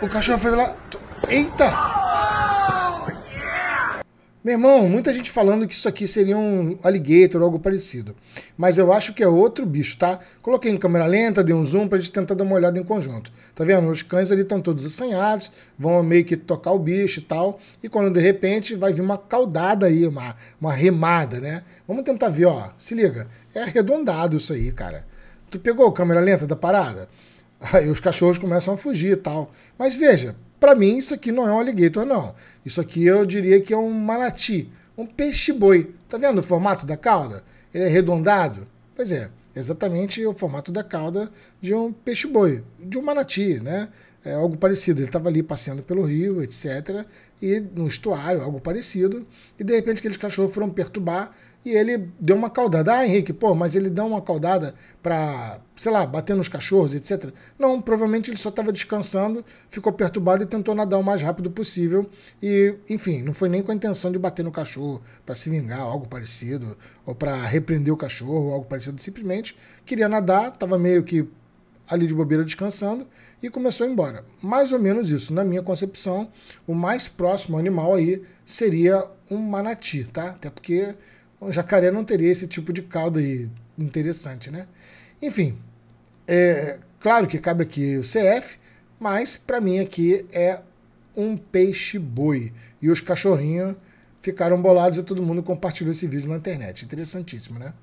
O cachorro foi lá. Eita! Meu irmão, muita gente falando que isso aqui seria um alligator ou algo parecido. Mas eu acho que é outro bicho, tá? Coloquei em câmera lenta, dei um zoom pra gente tentar dar uma olhada em conjunto. Tá vendo? Os cães ali estão todos assanhados, vão meio que tocar o bicho e tal. E quando de repente vai vir uma caudada aí, uma, uma remada, né? Vamos tentar ver, ó. Se liga. É arredondado isso aí, cara. Tu pegou a câmera lenta da parada? Aí os cachorros começam a fugir e tal. Mas veja, para mim isso aqui não é um alligator, não. Isso aqui eu diria que é um manati, um peixe-boi. Tá vendo o formato da cauda? Ele é arredondado? Pois é, exatamente o formato da cauda de um peixe-boi, de um manati, né? é, algo parecido. Ele estava ali passeando pelo rio, etc. E no estuário, algo parecido. E de repente aqueles cachorros foram perturbar e ele deu uma caudada. Ah, Henrique, pô, mas ele dá uma caudada para, sei lá, bater nos cachorros, etc. Não, provavelmente ele só estava descansando, ficou perturbado e tentou nadar o mais rápido possível. E, enfim, não foi nem com a intenção de bater no cachorro para se vingar, algo parecido, ou para repreender o cachorro, algo parecido. Simplesmente queria nadar, estava meio que ali de bobeira descansando e começou a ir embora. Mais ou menos isso. Na minha concepção, o mais próximo animal aí seria um manati, tá? Até porque um jacaré não teria esse tipo de cauda aí. Interessante, né? Enfim, é claro que cabe aqui o CF, mas para mim aqui é um peixe-boi. E os cachorrinhos ficaram bolados e todo mundo compartilhou esse vídeo na internet. Interessantíssimo, né?